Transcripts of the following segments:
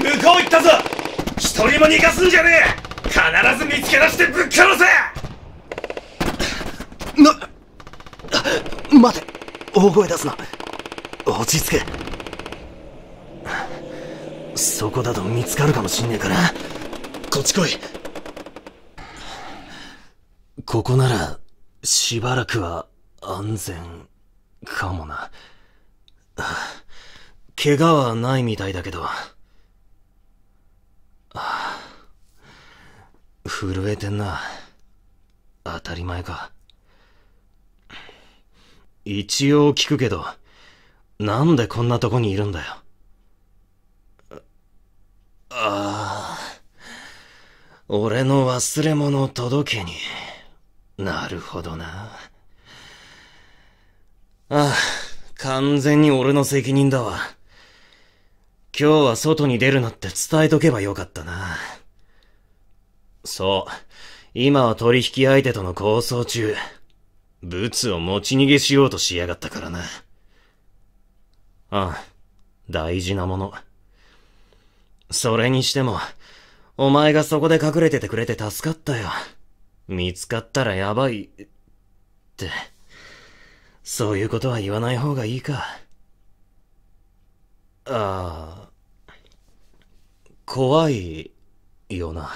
向こう行ったぞ一人も逃がすんじゃねえ必ず見つけ出してぶっ殺せな待て大声出すな落ち着けそこだと見つかるかもしんねえからこっち来いここならしばらくは安全かもな怪我はないみたいだけど震えてんな。当たり前か。一応聞くけど、なんでこんなとこにいるんだよ。ああ。俺の忘れ物届けに。なるほどな。ああ、完全に俺の責任だわ。今日は外に出るなって伝えとけばよかったな。そう。今は取引相手との構想中。物を持ち逃げしようとしやがったからな。ああ、大事なもの。それにしても、お前がそこで隠れててくれて助かったよ。見つかったらやばい、って。そういうことは言わない方がいいか。ああ、怖い、よな。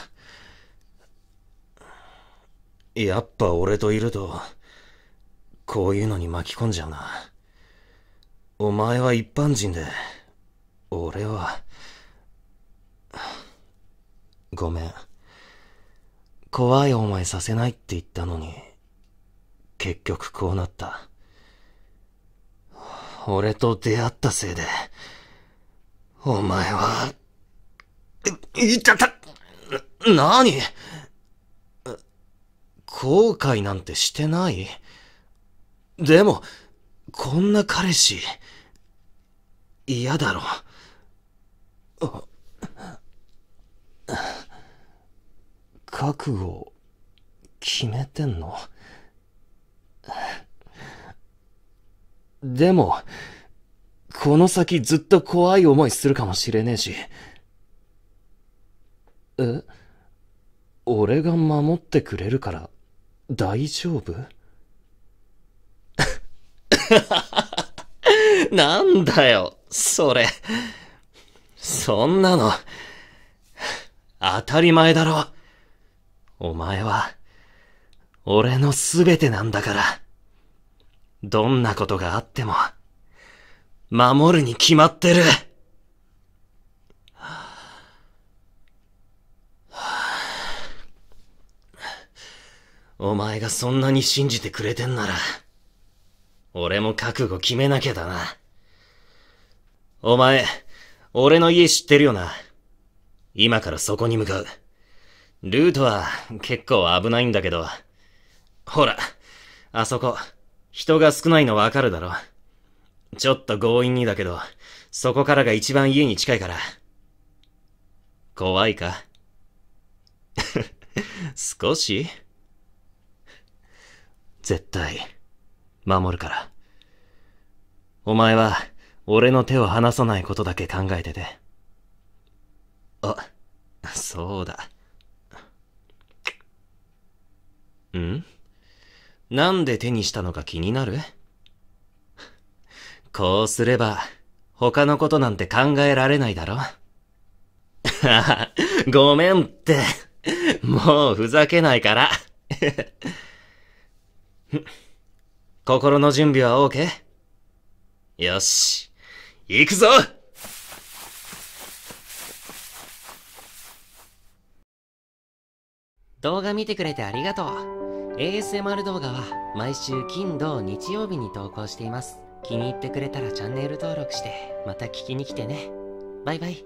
やっぱ俺といると、こういうのに巻き込んじゃうな。お前は一般人で、俺は、ごめん。怖い思いさせないって言ったのに、結局こうなった。俺と出会ったせいで、お前は、いっちゃったな、なに後悔なんてしてないでも、こんな彼氏、嫌だろ。覚悟、決めてんのでも、この先ずっと怖い思いするかもしれねえし。え俺が守ってくれるから大丈夫 なんだよ、それ。そんなの、当たり前だろ。お前は、俺のすべてなんだから。どんなことがあっても、守るに決まってる。お前がそんなに信じてくれてんなら、俺も覚悟決めなきゃだな。お前、俺の家知ってるよな。今からそこに向かう。ルートは結構危ないんだけど。ほら、あそこ、人が少ないのわかるだろ。ちょっと強引にだけど、そこからが一番家に近いから。怖いか 少し絶対、守るから。お前は、俺の手を離さないことだけ考えてて。あ、そうだ。んなんで手にしたのか気になるこうすれば、他のことなんて考えられないだろ ごめんって。もうふざけないから 心の準備は OK? よし、行くぞ動画見てくれてありがとう。ASMR 動画は毎週金土日曜日に投稿しています。気に入ってくれたらチャンネル登録して、また聞きに来てね。バイバイ。